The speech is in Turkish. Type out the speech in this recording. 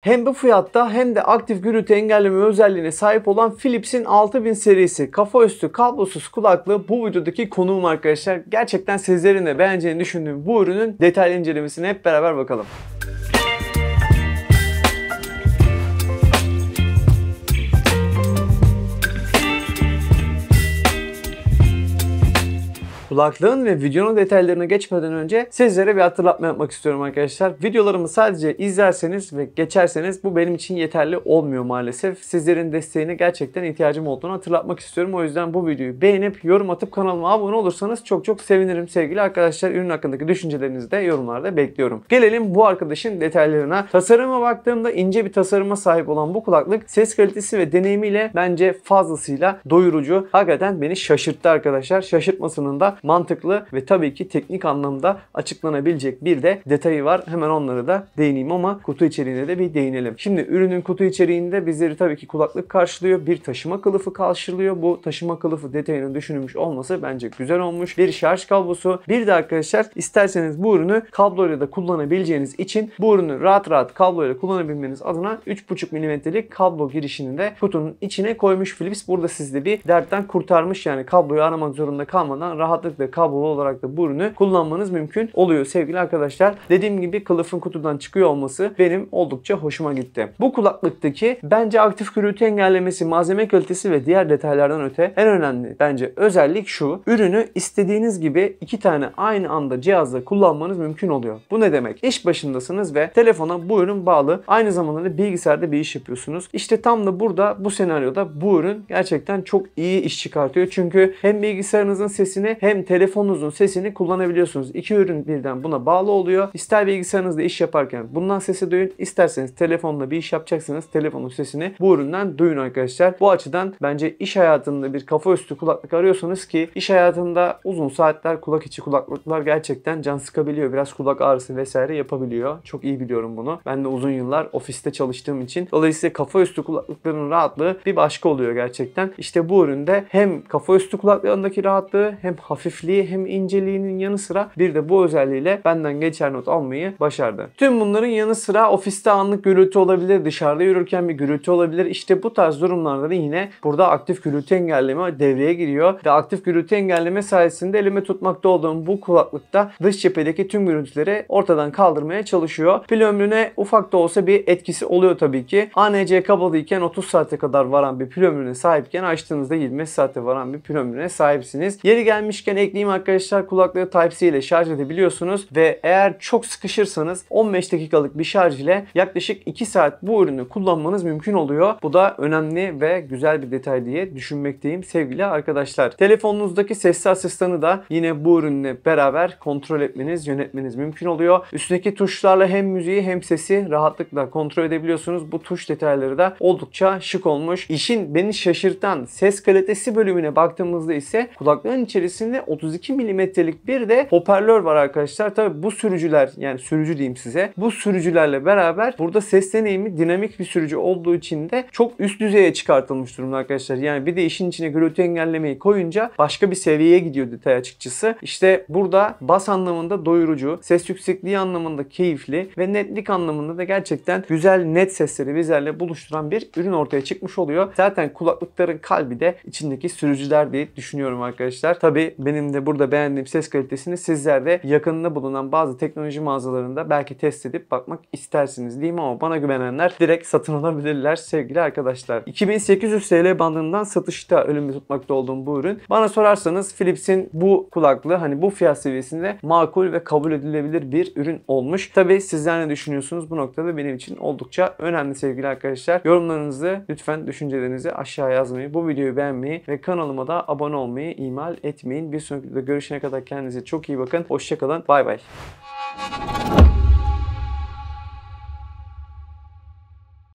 Hem bu fiyatta hem de aktif gürültü engelleme özelliğine sahip olan Philips'in 6000 serisi kafa üstü kablosuz kulaklığı bu videodaki konuğum arkadaşlar. Gerçekten sizlerin de beğeneceğini düşündüğüm bu ürünün detaylı incelemesini hep beraber bakalım. kulaklığın ve videonun detaylarına geçmeden önce sizlere bir hatırlatma yapmak istiyorum arkadaşlar. Videolarımı sadece izlerseniz ve geçerseniz bu benim için yeterli olmuyor maalesef. Sizlerin desteğine gerçekten ihtiyacım olduğunu hatırlatmak istiyorum. O yüzden bu videoyu beğenip yorum atıp kanalıma abone olursanız çok çok sevinirim sevgili arkadaşlar. Ürün hakkındaki düşüncelerinizi de yorumlarda bekliyorum. Gelelim bu arkadaşın detaylarına. Tasarıma baktığımda ince bir tasarıma sahip olan bu kulaklık ses kalitesi ve deneyimiyle bence fazlasıyla doyurucu. Hakikaten beni şaşırttı arkadaşlar. Şaşırtmasının da mantıklı ve tabii ki teknik anlamda açıklanabilecek bir de detayı var. Hemen onları da değineyim ama kutu içeriğine de bir değinelim. Şimdi ürünün kutu içeriğinde bizleri tabii ki kulaklık karşılıyor. Bir taşıma kılıfı karşılıyor. Bu taşıma kılıfı detayının düşünülmüş olması bence güzel olmuş. Bir şarj kablosu. Bir de arkadaşlar isterseniz bu ürünü kabloyla da kullanabileceğiniz için bu ürünü rahat rahat kabloyla kullanabilmeniz adına 3.5 mm'lik kablo girişini de kutunun içine koymuş Philips. Burada sizde bir dertten kurtarmış yani kabloyu aramak zorunda kalmadan rahatlık olarak da kablolu olarak da bu ürünü kullanmanız mümkün oluyor sevgili arkadaşlar. Dediğim gibi kılıfın kutudan çıkıyor olması benim oldukça hoşuma gitti. Bu kulaklıktaki bence aktif gürültü engellemesi, malzeme kalitesi ve diğer detaylardan öte en önemli bence özellik şu. Ürünü istediğiniz gibi iki tane aynı anda cihazda kullanmanız mümkün oluyor. Bu ne demek? İş başındasınız ve telefona bu ürün bağlı. Aynı zamanda da bilgisayarda bir iş yapıyorsunuz. İşte tam da burada bu senaryoda bu ürün gerçekten çok iyi iş çıkartıyor. Çünkü hem bilgisayarınızın sesini hem hem telefonunuzun sesini kullanabiliyorsunuz. İki ürün birden buna bağlı oluyor. İster bilgisayarınızda iş yaparken bundan sesi duyun. isterseniz telefonla bir iş yapacaksanız telefonun sesini bu üründen duyun arkadaşlar. Bu açıdan bence iş hayatında bir kafa üstü kulaklık arıyorsanız ki iş hayatında uzun saatler kulak içi kulaklıklar gerçekten can sıkabiliyor. Biraz kulak ağrısı vesaire yapabiliyor. Çok iyi biliyorum bunu. Ben de uzun yıllar ofiste çalıştığım için. Dolayısıyla kafa üstü kulaklıkların rahatlığı bir başka oluyor gerçekten. İşte bu üründe hem kafa üstü kulaklarındaki rahatlığı hem hafif hafifliği hem inceliğinin yanı sıra bir de bu özelliğiyle benden geçer not almayı başardı. Tüm bunların yanı sıra ofiste anlık gürültü olabilir, dışarıda yürürken bir gürültü olabilir. İşte bu tarz durumlarda da yine burada aktif gürültü engelleme devreye giriyor ve aktif gürültü engelleme sayesinde elime tutmakta olduğum bu kulaklıkta dış cephedeki tüm gürültüleri ortadan kaldırmaya çalışıyor. Pil ömrüne ufak da olsa bir etkisi oluyor tabii ki. ANC kabloluyken 30 saate kadar varan bir pil ömrüne sahipken açtığınızda 25 saate varan bir pil ömrüne sahipsiniz. Yeri gelmişken ekleyeyim arkadaşlar kulaklığı Type-C ile şarj edebiliyorsunuz ve eğer çok sıkışırsanız 15 dakikalık bir şarj ile yaklaşık 2 saat bu ürünü kullanmanız mümkün oluyor. Bu da önemli ve güzel bir detay diye düşünmekteyim sevgili arkadaşlar. Telefonunuzdaki sesli asistanı da yine bu ürünle beraber kontrol etmeniz, yönetmeniz mümkün oluyor. Üstündeki tuşlarla hem müziği hem sesi rahatlıkla kontrol edebiliyorsunuz. Bu tuş detayları da oldukça şık olmuş. İşin beni şaşırtan ses kalitesi bölümüne baktığımızda ise kulaklığın içerisinde 32 milimetrelik bir de hoparlör var arkadaşlar. Tabi bu sürücüler yani sürücü diyeyim size. Bu sürücülerle beraber burada ses deneyimi dinamik bir sürücü olduğu için de çok üst düzeye çıkartılmış durumda arkadaşlar. Yani bir de işin içine gürültü engellemeyi koyunca başka bir seviyeye gidiyor detay açıkçası. İşte burada bas anlamında doyurucu, ses yüksekliği anlamında keyifli ve netlik anlamında da gerçekten güzel net sesleri bizlerle buluşturan bir ürün ortaya çıkmış oluyor. Zaten kulaklıkların kalbi de içindeki sürücüler diye düşünüyorum arkadaşlar. Tabi benim benim de burada beğendiğim ses kalitesini sizler de yakınında bulunan bazı teknoloji mağazalarında belki test edip bakmak istersiniz diyeyim ama bana güvenenler direkt satın alabilirler sevgili arkadaşlar. 2800 TL bandından satışta önümü tutmakta olduğum bu ürün. Bana sorarsanız Philips'in bu kulaklığı hani bu fiyat seviyesinde makul ve kabul edilebilir bir ürün olmuş. Tabi sizler ne düşünüyorsunuz bu noktada benim için oldukça önemli sevgili arkadaşlar. Yorumlarınızı lütfen düşüncelerinizi aşağı yazmayı, bu videoyu beğenmeyi ve kanalıma da abone olmayı ihmal etmeyin. Bir sonraki görüşene kadar kendinize çok iyi bakın. Hoşçakalın. Bay bay.